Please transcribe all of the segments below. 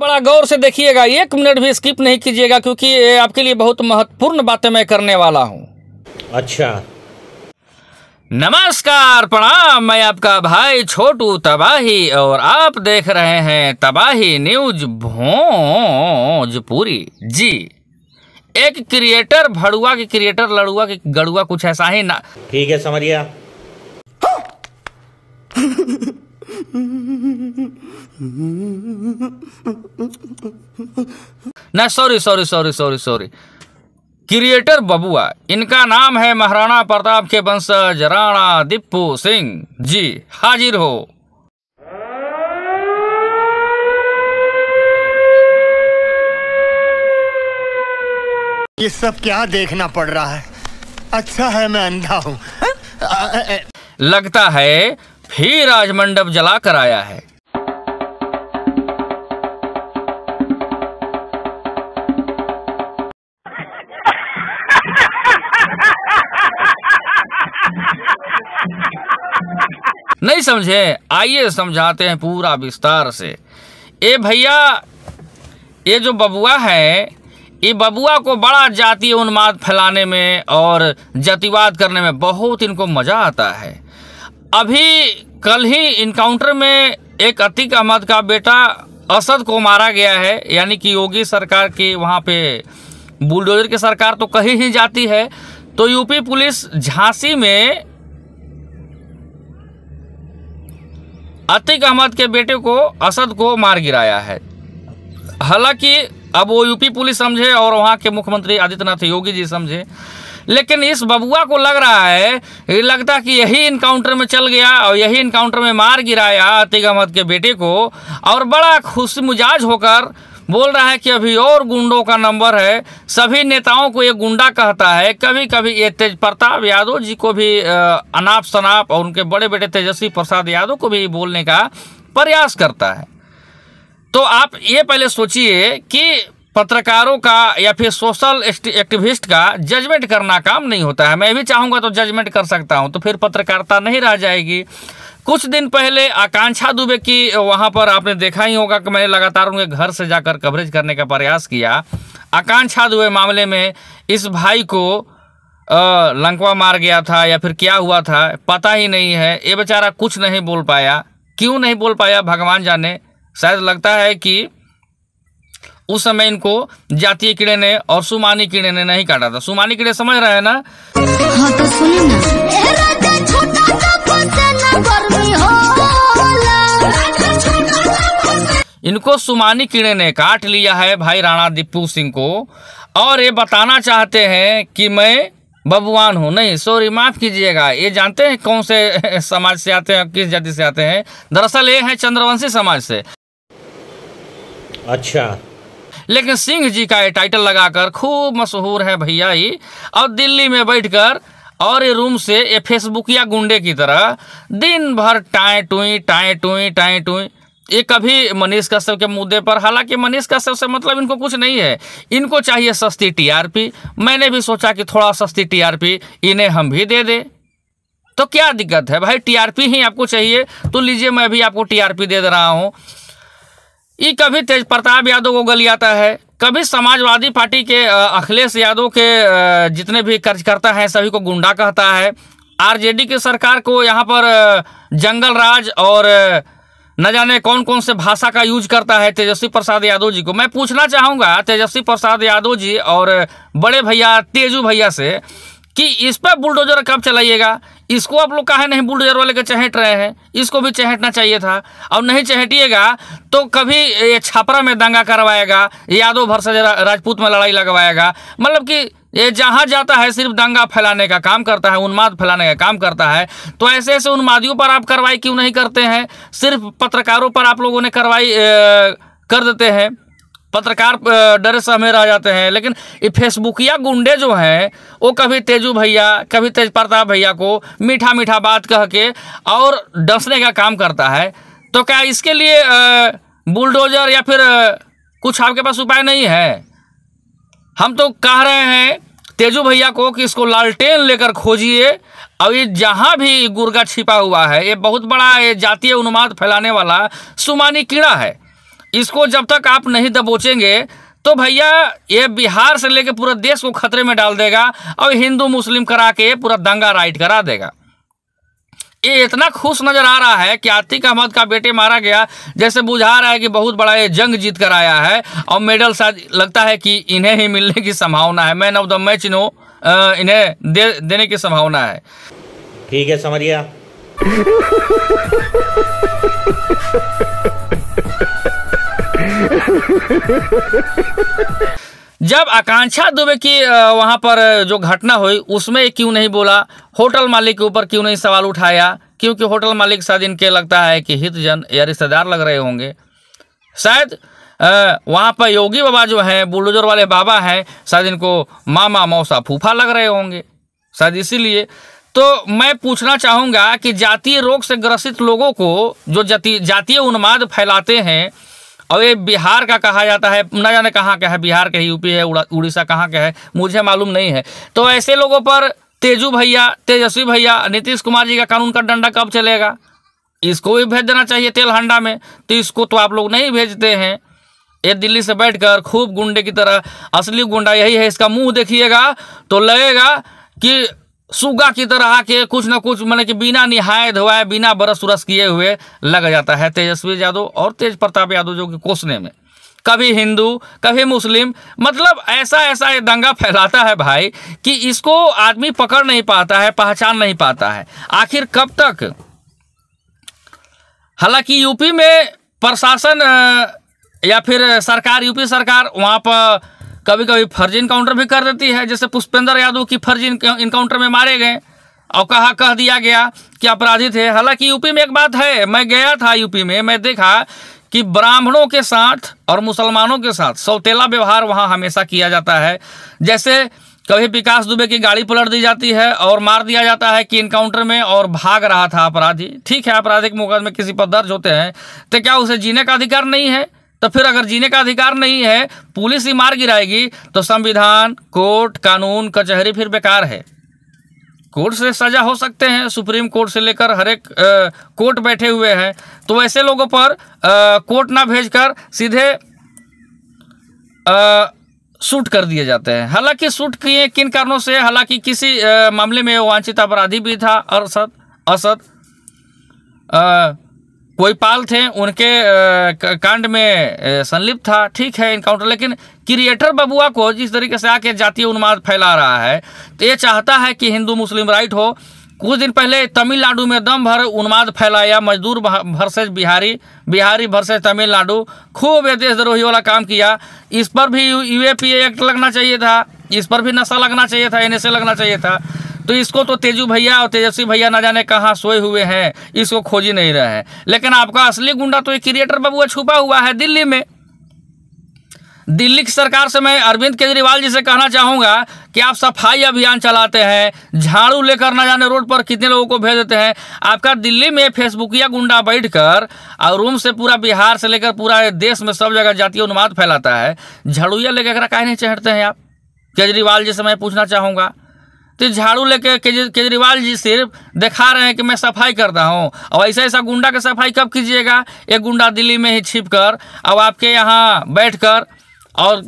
बड़ा गौर से देखिएगा एक मिनट भी स्किप नहीं कीजिएगा क्योंकि आपके लिए बहुत महत्वपूर्ण बातें मैं करने वाला हूँ अच्छा नमस्कार प्रणाम मैं आपका भाई छोटू तबाही और आप देख रहे हैं तबाही न्यूज भोजपुरी जी एक क्रिएटर भड़ुआ के क्रिएटर लड़ुआ के गड़ुआ कुछ ऐसा ही ना ठीक है समरिया ना sorry sorry sorry sorry sorry creator बबुआ इनका नाम है महाराणा प्रताप के वंशज राणा दिप्पू सिंह जी हाजिर हो ये सब क्या देखना पड़ रहा है अच्छा है मैं अंधा हूँ लगता है ही राजमंडप जला कर आया है नहीं समझे आइए समझाते हैं पूरा विस्तार से ए भैया ये जो बबुआ है ये बबुआ को बड़ा जातीय उन्माद फैलाने में और जातिवाद करने में बहुत इनको मज़ा आता है अभी कल ही इनकाउंटर में एक अतीक अहमद का बेटा असद को मारा गया है यानी कि योगी सरकार की वहाँ पे बुलडोजर की सरकार तो कहीं ही जाती है तो यूपी पुलिस झांसी में अतीक अहमद के बेटे को असद को मार गिराया है हालांकि अब वो यूपी पुलिस समझे और वहाँ के मुख्यमंत्री आदित्यनाथ योगी जी समझे लेकिन इस बबुआ को लग रहा है ये लगता कि यही इनकाउंटर में चल गया और यही इनकाउंटर में मार गिराया आतिक अहमद के बेटे को और बड़ा खुश मिजाज होकर बोल रहा है कि अभी और गुंडों का नंबर है सभी नेताओं को ये गुंडा कहता है कभी कभी ये तेज प्रताप यादव जी को भी अनाप शनाप और उनके बड़े बेटे तेजस्वी प्रसाद यादव को भी बोलने का प्रयास करता है तो आप ये पहले सोचिए कि पत्रकारों का या फिर सोशल एक्टिविस्ट का जजमेंट करना काम नहीं होता है मैं भी चाहूँगा तो जजमेंट कर सकता हूँ तो फिर पत्रकारिता नहीं रह जाएगी कुछ दिन पहले आकांक्षा दुबे की वहाँ पर आपने देखा ही होगा कि मैंने लगातार उनके घर से जाकर कवरेज करने का प्रयास किया आकांक्षा दुबे मामले में इस भाई को लंकवा मार गया था या फिर क्या हुआ था पता ही नहीं है ये बेचारा कुछ नहीं बोल पाया क्यों नहीं बोल पाया भगवान जाने शायद लगता है कि उस समय इनको जातीय कीड़े ने और सुमानी कीड़े ने नहीं काटा था सुमानी कीड़े समझ रहे हैं ना हाँ तो सुनिए ना इनको सुमानी कीड़े ने काट लिया है भाई राणा दीपू सिंह को और ये बताना चाहते हैं कि मैं बबुआन हूँ नहीं सॉरी माफ़ कीजिएगा ये जानते हैं कौन से समाज से आते हैं किस जाति से आते हैं दरअसल ये हैं चंद्रवंशी समाज से अच्छा लेकिन सिंह जी का ये टाइटल लगाकर खूब मशहूर है भैया ही और दिल्ली में बैठकर और ये रूम से ये फेसबुक या गुंडे की तरह दिन भर टाए टुई टाए टुई टाए टुई ये कभी मनीष कश्यप के मुद्दे पर हालांकि मनीष कश्यप से मतलब इनको कुछ नहीं है इनको चाहिए सस्ती टीआरपी मैंने भी सोचा कि थोड़ा सस्ती टीआरपी इन्हें हम भी दे दें तो क्या दिक्कत है भाई टीआरपी ही आपको चाहिए तो लीजिए मैं भी आपको टीआरपी दे दे रहा हूँ ये कभी तेज प्रताप यादव को गलियाता है कभी समाजवादी पार्टी के अखिलेश यादव के जितने भी कार्यकर्ता हैं सभी को गुंडा कहता है आरजेडी की सरकार को यहाँ पर जंगल राज और न जाने कौन कौन से भाषा का यूज करता है तेजस्वी प्रसाद यादव जी को मैं पूछना चाहूँगा तेजस्वी प्रसाद यादव जी और बड़े भैया तेजू भैया से कि इस पर बुलडोजर कब चलाइएगा इसको आप लोग है नहीं बुलडोजर वाले के चहेट रहे हैं इसको भी चहेटना चाहिए था और नहीं चहेटिएगा तो कभी ये छापरा में दंगा करवाएगा यादव से राजपूत में लड़ाई लगवाएगा मतलब कि ये जहाँ जाता है सिर्फ दंगा फैलाने का काम करता है उन्माद फैलाने का काम करता है तो ऐसे ऐसे उन्मादियों पर आप कार्रवाई क्यों नहीं करते हैं सिर्फ पत्रकारों पर आप लोगों ने कार्रवाई कर देते हैं पत्रकार डरे से हमें रह जाते हैं लेकिन ये फेसबुकिया गुंडे जो हैं वो कभी तेजू भैया कभी तेज प्रताप भैया को मीठा मीठा बात कह के और डसने का काम करता है तो क्या इसके लिए बुलडोजर या फिर कुछ आपके पास उपाय नहीं है हम तो कह रहे हैं तेजू भैया को कि इसको लालटेन लेकर खोजिए और ये जहाँ भी गुर्गा छिपा हुआ है ये बहुत बड़ा ये जातीय उन्माद फैलाने वाला सुमानी कीड़ा है इसको जब तक आप नहीं दबोचेंगे तो भैया ये बिहार से लेकर पूरा देश को खतरे में डाल देगा और हिंदू मुस्लिम करा के पूरा दंगा राइट करा देगा ये इतना खुश नजर आ रहा है कि आतिक अहमद का बेटे मारा गया जैसे बुझा रहा है कि बहुत बड़ा ये जंग जीत कर आया है और मेडल शायद लगता है कि इन्हें ही मिलने की संभावना है man of the match no इन्हें दे, देने की संभावना है ठीक है समरिया जब आकांक्षा दुबे की वहां पर जो घटना हुई उसमें क्यों नहीं बोला होटल मालिक के ऊपर क्यों नहीं सवाल उठाया क्योंकि होटल मालिक शायद इनके लगता है कि हितजन या रिश्तेदार लग रहे होंगे शायद वहां पर योगी बाबा जो हैं बुलडोजर वाले बाबा हैं शायद इनको मामा मौसा फूफा लग रहे होंगे शायद इसीलिए तो मैं पूछना चाहूँगा कि जातीय रोग से ग्रसित लोगों को जो जाति जातीय उन्माद फैलाते हैं और ये बिहार का कहा जाता है न जाने कहाँ का है बिहार का ही यूपी है उड़ीसा कहाँ का है मुझे मालूम नहीं है तो ऐसे लोगों पर तेजू भैया तेजस्वी भैया नीतीश कुमार जी का कानून का डंडा कब चलेगा इसको भी भेज देना चाहिए तेलहंडा में तो इसको तो आप लोग नहीं भेजते हैं ये दिल्ली से बैठकर खूब गुंडे की तरह असली गुंडा यही है इसका मुंह देखिएगा तो लगेगा कि सुगा की तरह आके कुछ ना कुछ मतलब कि बिना निहाय धोए बिना बरस उरस किए हुए लग जाता है तेजस्वी यादव और तेज प्रताप यादव जो कि कोसने में कभी हिंदू कभी मुस्लिम मतलब ऐसा ऐसा ये दंगा फैलाता है भाई कि इसको आदमी पकड़ नहीं पाता है पहचान नहीं पाता है आखिर कब तक हालांकि यूपी में प्रशासन या फिर सरकार यूपी सरकार वहाँ पर कभी कभी फर्जी इनकाउंटर भी कर देती है जैसे पुष्पेंद्र यादव की फर्जी इनकाउंटर में मारे गए और कहा कह दिया गया कि अपराधी थे हालांकि यूपी में एक बात है मैं गया था यूपी में मैं देखा कि ब्राह्मणों के साथ और मुसलमानों के साथ सौतेला व्यवहार वहाँ हमेशा किया जाता है जैसे कभी विकास दुबे की गाड़ी पलट दी जाती है और मार दिया जाता है कि इनकाउंटर में और भाग रहा था अपराधी ठीक है आपराधिक मुकदमे किसी पर दर्ज होते हैं तो क्या उसे जीने का अधिकार नहीं है तो फिर अगर जीने का अधिकार नहीं है पुलिस ही मार गिराएगी तो संविधान कोर्ट कानून कचहरी फिर बेकार है कोर्ट से सजा हो सकते हैं सुप्रीम कोर्ट से लेकर हर एक कोर्ट बैठे हुए हैं तो ऐसे लोगों पर कोर्ट ना भेजकर सीधे आ, सूट कर दिए जाते हैं हालांकि सूट किए किन कारणों से हालांकि किसी आ, मामले में वांछित अपराधी भी था असद असद कोई पाल थे उनके कांड में संलिप्त था ठीक है इनकाउंटर लेकिन क्रिएटर बबुआ को जिस तरीके से आके जातीय उन्माद फैला रहा है तो ये चाहता है कि हिंदू मुस्लिम राइट हो कुछ दिन पहले तमिलनाडु में दम भर उन्माद फैलाया मजदूर भरसेज बिहारी बिहारी भरसेज तमिलनाडु खूब देशद्रोही वाला काम किया इस पर भी यू एक्ट लगना चाहिए था इस पर भी नशा लगना चाहिए था एन लगना चाहिए था तो इसको तो तेजू भैया और तेजस्वी भैया ना जाने कहाँ सोए हुए हैं इसको खोज ही नहीं रहे हैं लेकिन आपका असली गुंडा तो ये क्रिएटर बाबू छुपा हुआ है दिल्ली में दिल्ली की सरकार से मैं अरविंद केजरीवाल जी से कहना चाहूँगा कि आप सफाई अभियान चलाते हैं झाड़ू लेकर ना जाने रोड पर कितने लोगों को भेज देते हैं आपका दिल्ली में फेसबुकिया गुंडा बैठकर और रूम से पूरा बिहार से लेकर पूरा देश में सब जगह जातीय उन्माद फैलाता है झाड़ूया लेकर कहा नहीं चढ़ते हैं आप केजरीवाल जी से मैं पूछना चाहूँगा तो झाड़ू लेके केजरीवाल जी सिर्फ दिखा रहे हैं कि मैं सफाई कर रहा हूँ और ऐसा ऐसा गुंडा का सफाई कब कीजिएगा एक गुंडा दिल्ली में ही छिप कर अब आपके यहाँ बैठ कर और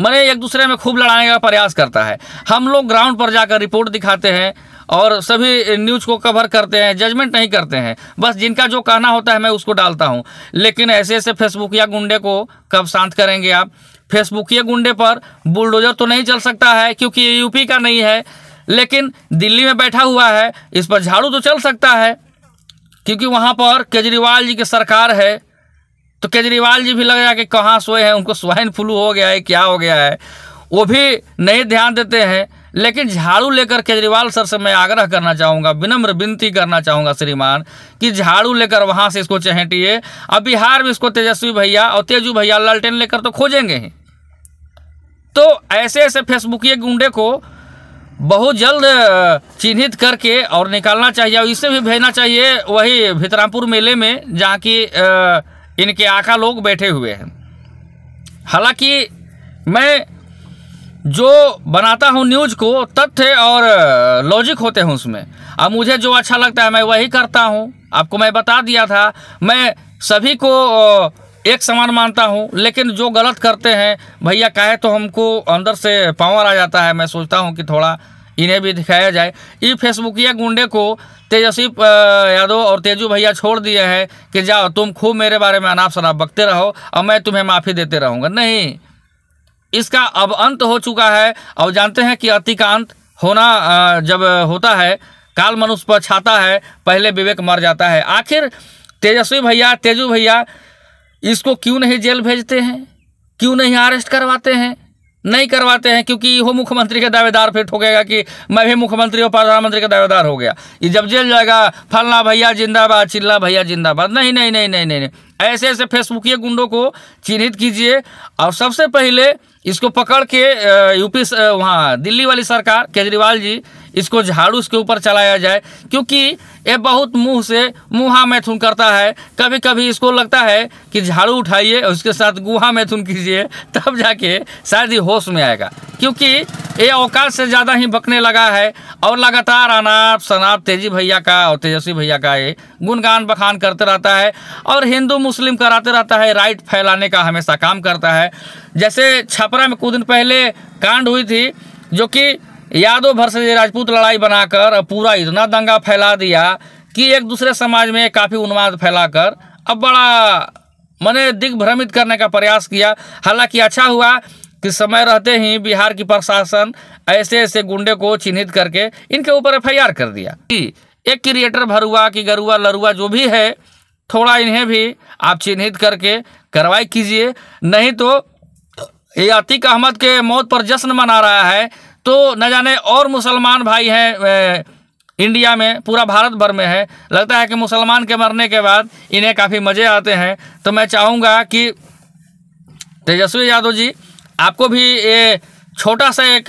मैंने एक दूसरे में खूब लड़ाने का प्रयास करता है हम लोग ग्राउंड पर जाकर रिपोर्ट दिखाते हैं और सभी न्यूज को कवर करते हैं जजमेंट नहीं करते हैं बस जिनका जो कहना होता है मैं उसको डालता हूँ लेकिन ऐसे ऐसे फेसबुक या गुंडे को कब शांत करेंगे आप फेसबुक या गुंडे पर बुलडोजर तो नहीं चल सकता है क्योंकि ये यूपी का नहीं है लेकिन दिल्ली में बैठा हुआ है इस पर झाड़ू तो चल सकता है क्योंकि वहाँ पर केजरीवाल जी की सरकार है तो केजरीवाल जी भी लग रहा है कि कहाँ सोए हैं उनको स्वाइन फ्लू हो गया है क्या हो गया है वो भी नहीं ध्यान देते हैं लेकिन झाड़ू लेकर केजरीवाल सर से मैं आग्रह करना चाहूँगा विनम्र विनती करना चाहूँगा श्रीमान कि झाड़ू लेकर वहाँ से इसको चहटिए अब बिहार में इसको तेजस्वी भैया और तेजू भैया लालटेन लेकर तो खोजेंगे ही तो ऐसे ऐसे फेसबुकीय गुंडे को बहुत जल्द चिन्हित करके और निकालना चाहिए और इसे भी भेजना चाहिए वही भितरामपुर मेले में जहाँ की इनके आका लोग बैठे हुए हैं हालांकि मैं जो बनाता हूँ न्यूज को तथ्य और लॉजिक होते हैं उसमें अब मुझे जो अच्छा लगता है मैं वही करता हूँ आपको मैं बता दिया था मैं सभी को एक समान मानता हूँ लेकिन जो गलत करते हैं भैया कहे तो हमको अंदर से पावर आ जाता है मैं सोचता हूँ कि थोड़ा इन्हें भी दिखाया जाए ये फेसबुकिया गुंडे को तेजस्वी यादव और तेजू भैया छोड़ दिए हैं कि जाओ तुम खूब मेरे बारे में अनाप शनाप बकते रहो और मैं तुम्हें माफ़ी देते रहूँगा नहीं इसका अब अंत हो चुका है और जानते हैं कि अति का अंत होना जब होता है काल मनुष्य पर छाता है पहले विवेक मर जाता है आखिर तेजस्वी भैया तेजू भैया इसको क्यों नहीं जेल भेजते हैं क्यों नहीं अरेस्ट करवाते हैं नहीं करवाते हैं क्योंकि वो मुख्यमंत्री के दावेदार फिर ठोकेगा कि मैं भी मुख्यमंत्री और प्रधानमंत्री का दावेदार हो गया ये जब जेल जाएगा फलना भैया जिंदाबाद चिल्ला भैया जिंदाबाद नहीं नहीं नहीं नहीं नहीं ऐसे ऐसे फेसबुकीय गुंडों को चिन्हित कीजिए और सबसे पहले इसको पकड़ के यूपी वहाँ दिल्ली वाली सरकार केजरीवाल जी इसको झाड़ू के ऊपर चलाया जाए क्योंकि ये बहुत मुंह से मुहा मैथुन करता है कभी कभी इसको लगता है कि झाड़ू उठाइए उसके साथ गुहा मैथुन कीजिए तब जाके शायद ही होश में आएगा क्योंकि ये औकात से ज़्यादा ही बकने लगा है और लगातार अनाप शनाप तेजी भैया का और तेजस्वी भैया का ये गुणगान बखान करते रहता है और हिंदू मुस्लिम कराते रहता है राइट फैलाने का हमेशा काम करता है जैसे छपरा में कुछ दिन पहले कांड हुई थी जो कि यादव भरसे राजपूत लड़ाई बनाकर पूरा इतना दंगा फैला दिया कि एक दूसरे समाज में काफ़ी उन्माद फैलाकर अब बड़ा मैंने दिग्भ्रमित करने का प्रयास किया हालांकि अच्छा हुआ कि समय रहते ही बिहार की प्रशासन ऐसे ऐसे गुंडे को चिन्हित करके इनके ऊपर एफ कर दिया कि एक क्रिएटर भरुआ की गरुआ लरुआ जो भी है थोड़ा इन्हें भी आप चिन्हित करके कार्रवाई कीजिए नहीं तो ये अतीक अहमद के मौत पर जश्न मना रहा है तो न जाने और मुसलमान भाई हैं इंडिया में पूरा भारत भर में है लगता है कि मुसलमान के मरने के बाद इन्हें काफ़ी मज़े आते हैं तो मैं चाहूँगा कि तेजस्वी यादव जी आपको भी ये छोटा सा एक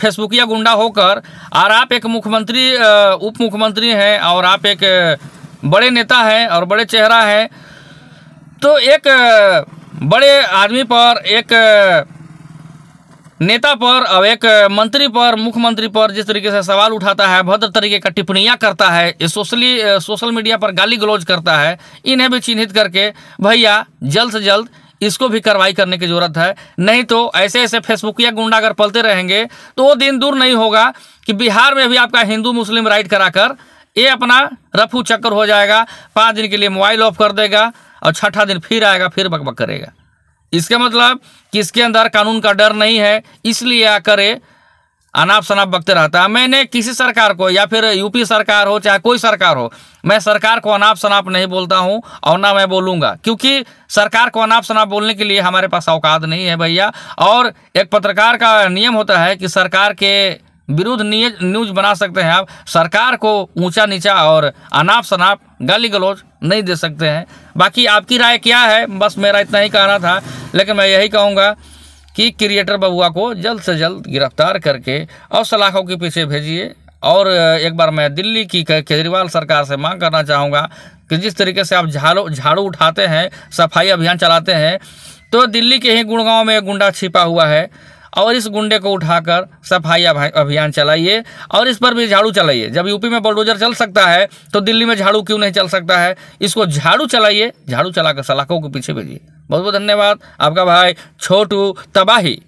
फेसबुकिया गुंडा होकर और आप एक मुख्यमंत्री उप मुख्यमंत्री हैं और आप एक बड़े नेता हैं और बड़े चेहरा हैं तो एक बड़े आदमी पर एक नेता पर अब एक मंत्री पर मुख्यमंत्री पर जिस तरीके से सवाल उठाता है भद्र तरीके का टिप्पणियाँ करता है सोशली सोशल मीडिया पर गाली गलौज करता है इन्हें भी चिन्हित करके भैया जल्द से जल्द इसको भी कार्रवाई करने की जरूरत है नहीं तो ऐसे ऐसे फेसबुक या गुंडा अगर पलते रहेंगे तो वो दिन दूर नहीं होगा कि बिहार में भी आपका हिंदू मुस्लिम राइट कराकर ये अपना रफू चक्कर हो जाएगा पाँच दिन के लिए मोबाइल ऑफ कर देगा और छठा दिन फिर आएगा फिर बकबक करेगा इसका मतलब कि इसके अंदर कानून का डर नहीं है इसलिए आकर अनाप शनाप बकते रहता है मैंने किसी सरकार को या फिर यूपी सरकार हो चाहे कोई सरकार हो मैं सरकार को अनाप शनाप नहीं बोलता हूँ और ना मैं बोलूँगा क्योंकि सरकार को अनाप शनाप बोलने के लिए हमारे पास औकात नहीं है भैया और एक पत्रकार का नियम होता है कि सरकार के विरुद्ध न्यूज बना सकते हैं आप सरकार को ऊंचा नीचा और अनाप शनाप गाली गलौज नहीं दे सकते हैं बाकी आपकी राय क्या है बस मेरा इतना ही कहना था लेकिन मैं यही कहूँगा कि क्रिएटर बबुआ को जल्द से जल्द गिरफ्तार करके और सलाखों के पीछे भेजिए और एक बार मैं दिल्ली की केजरीवाल सरकार से मांग करना चाहूँगा कि जिस तरीके से आप झाड़ू झाड़ू उठाते हैं सफाई अभियान चलाते हैं तो दिल्ली के ही गुड़गांव में एक गुंडा छिपा हुआ है और इस गुंडे को उठाकर सफाई अभियान चलाइए और इस पर भी झाड़ू चलाइए जब यूपी में बुलडोजर चल सकता है तो दिल्ली में झाड़ू क्यों नहीं चल सकता है इसको झाड़ू चलाइए झाड़ू चलाकर सलाखों को पीछे भेजिए बहुत बहुत धन्यवाद आपका भाई छोटू तबाही